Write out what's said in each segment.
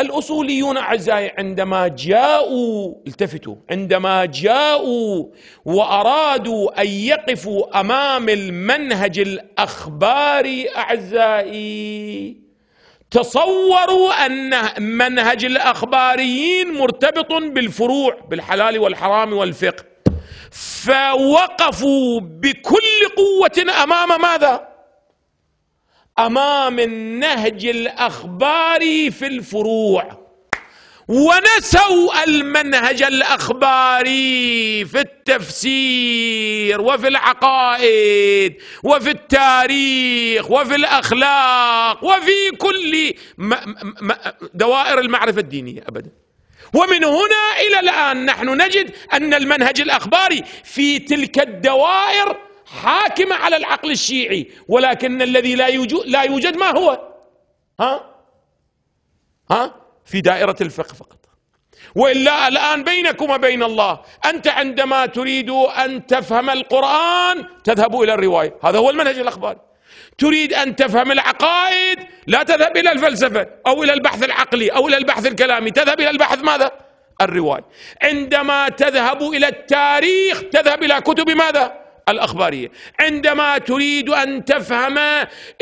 الاصوليون اعزائي عندما جاءوا التفتوا عندما جاءوا وارادوا ان يقفوا امام المنهج الاخباري اعزائي تصوروا ان منهج الاخباريين مرتبط بالفروع بالحلال والحرام والفقه فوقفوا بكل قوه امام ماذا امام النهج الاخباري في الفروع ونسوا المنهج الاخباري في التفسير وفي العقائد وفي التاريخ وفي الاخلاق وفي كل دوائر المعرفه الدينيه ابدا ومن هنا الى الان نحن نجد ان المنهج الاخباري في تلك الدوائر حاكمة على العقل الشيعي ولكن الذي لا يوجد, لا يوجد ما هو ها ها في دائرة الفقه فقط وإلا الآن بينكم وبين الله أنت عندما تريد أن تفهم القرآن تذهب إلى الرواية هذا هو المنهج الأخباري تريد أن تفهم العقائد لا تذهب إلى الفلسفة أو إلى البحث العقلي أو إلى البحث الكلامي تذهب إلى البحث ماذا؟ الرواية عندما تذهب إلى التاريخ تذهب إلى كتب ماذا؟ الأخبارية عندما تريد أن تفهم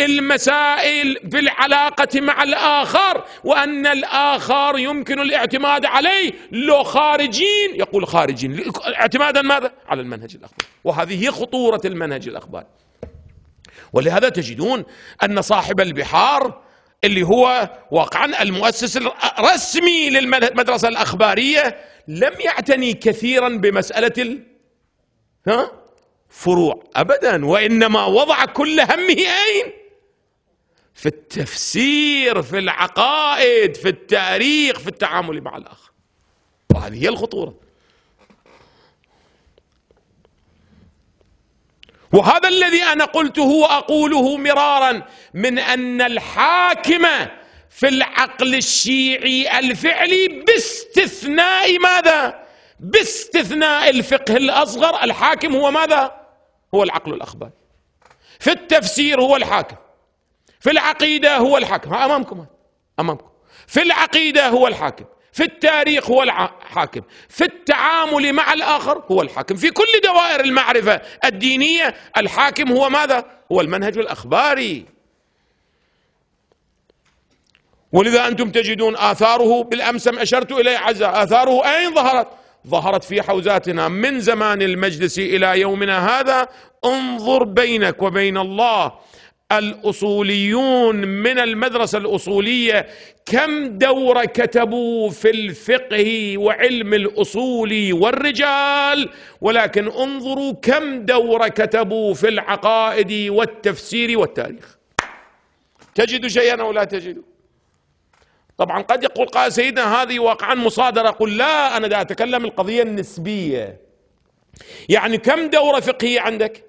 المسائل في العلاقة مع الآخر وأن الآخر يمكن الاعتماد عليه لو خارجين يقول خارجين اعتمادا ماذا؟ على المنهج الأخباري وهذه هي خطورة المنهج الأخباري ولهذا تجدون أن صاحب البحار اللي هو واقعا المؤسس الرسمي للمدرسة الأخبارية لم يعتني كثيرا بمسألة ال... ها؟ فروع ابدا وانما وضع كل همه اين في التفسير في العقائد في التاريخ في التعامل مع الاخر وهذه هي الخطوره وهذا الذي انا قلته واقوله مرارا من ان الحاكم في العقل الشيعي الفعلي باستثناء ماذا باستثناء الفقه الاصغر الحاكم هو ماذا هو العقل الأخباري في التفسير هو الحاكم في العقيدة هو الحاكم أمامكم أمامكم في العقيدة هو الحاكم في التاريخ هو الحاكم في التعامل مع الآخر هو الحاكم في كل دوائر المعرفة الدينية الحاكم هو ماذا؟ هو المنهج الأخباري ولذا أنتم تجدون آثاره بالأمس أشرت إليه عزة آثاره أين ظهرت؟ ظهرت في حوزاتنا من زمان المجلس الى يومنا هذا انظر بينك وبين الله الاصوليون من المدرسه الاصوليه كم دوره كتبوا في الفقه وعلم الاصول والرجال ولكن انظروا كم دوره كتبوا في العقائد والتفسير والتاريخ تجد شيئا او لا تجد طبعا قد يقول قائل سيدنا هذه واقعا مصادرة قل لا أنا دا أتكلم القضية النسبية يعني كم دورة فقهية عندك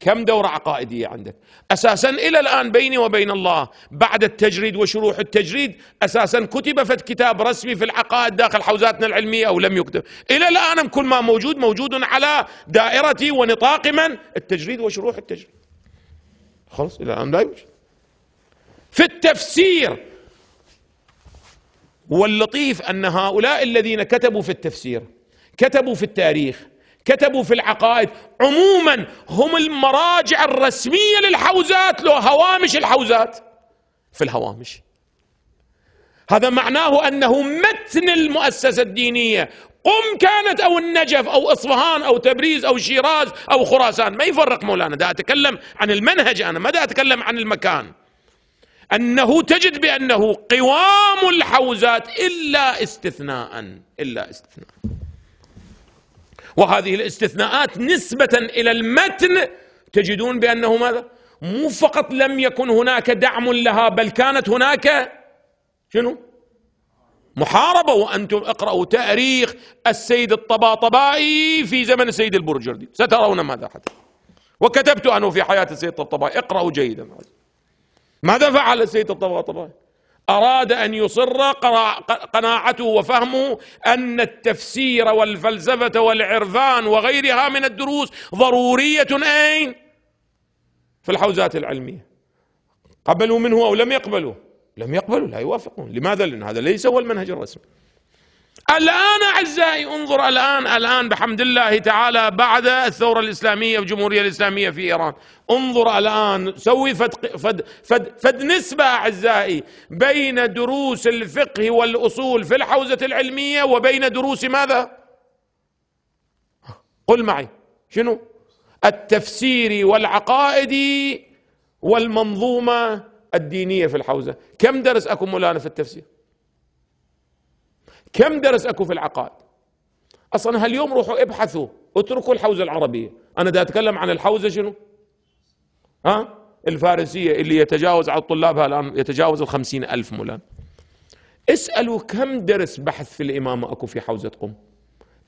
كم دورة عقائدية عندك أساسا إلى الآن بيني وبين الله بعد التجريد وشروح التجريد أساسا كتب فت كتاب رسمي في العقائد داخل حوزاتنا العلمية أو لم يكتب إلى الآن كل ما موجود موجود على دائرتي ونطاق من التجريد وشروح التجريد خلص إلى الآن لا يوجد في التفسير واللطيف ان هؤلاء الذين كتبوا في التفسير كتبوا في التاريخ كتبوا في العقائد عموما هم المراجع الرسميه للحوزات لو هوامش الحوزات في الهوامش هذا معناه انه متن المؤسسه الدينيه قم كانت او النجف او اصفهان او تبريز او شيراز او خراسان ما يفرق مولانا دا اتكلم عن المنهج انا ما دا اتكلم عن المكان أنه تجد بأنه قوام الحوزات إلا استثناء إلا استثناء وهذه الاستثناءات نسبة إلى المتن تجدون بأنه ماذا مو فقط لم يكن هناك دعم لها بل كانت هناك شنو محاربة وأنتم اقرأوا تاريخ السيد الطباطبائي في زمن السيد البرجردي سترون ماذا حدث وكتبت أنا في حياة السيد الطباطبائي اقرأوا جيدا هذا ماذا فعل السيد الطباطبائي أراد أن يصر قناعته وفهمه أن التفسير والفلسفة والعرفان وغيرها من الدروس ضرورية أين؟ في الحوزات العلمية قبلوا منه أو لم يقبلوا لم يقبلوا لا يوافقون لماذا؟ لأن هذا ليس هو المنهج الرسمي الآن أعزائي انظر الآن الآن بحمد الله تعالى بعد الثورة الإسلامية والجمهورية الإسلامية في إيران انظر الآن سوي فد, فد, فد, فد نسبة أعزائي بين دروس الفقه والأصول في الحوزة العلمية وبين دروس ماذا قل معي شنو التفسيري والعقائدي والمنظومة الدينية في الحوزة كم درس أكو مولانا في التفسير كم درس اكو في العقائد اصلا هاليوم روحوا ابحثوا اتركوا الحوزه العربيه انا دا اتكلم عن الحوزه شنو ها الفارسيه اللي يتجاوز على طلابها الان يتجاوز الخمسين الف مولان اسالوا كم درس بحث في الامامه اكو في حوزه قم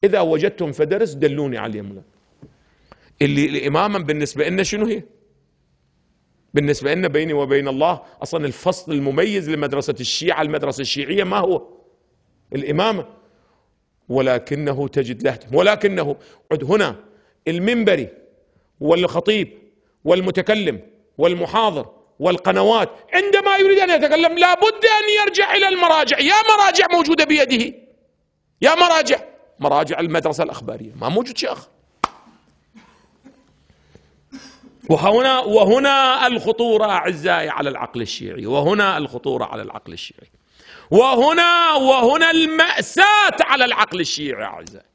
اذا وجدتم فدرس دلوني عليه ملان اللي الامامه بالنسبه لنا شنو هي بالنسبه لنا بيني وبين الله اصلا الفصل المميز لمدرسه الشيعه المدرسه الشيعيه ما هو الإمامة ولكنه تجد لهجة ولكنه عد هنا المنبري والخطيب والمتكلم والمحاضر والقنوات عندما يريد أن يتكلم لابد أن يرجع إلى المراجع يا مراجع موجودة بيده يا مراجع مراجع المدرسة الأخبارية ما موجود شيء آخر وهنا وهنا الخطورة أعزائي على العقل الشيعي وهنا الخطورة على العقل الشيعي وهنا وهنا المأساة على العقل الشيعي أعزائي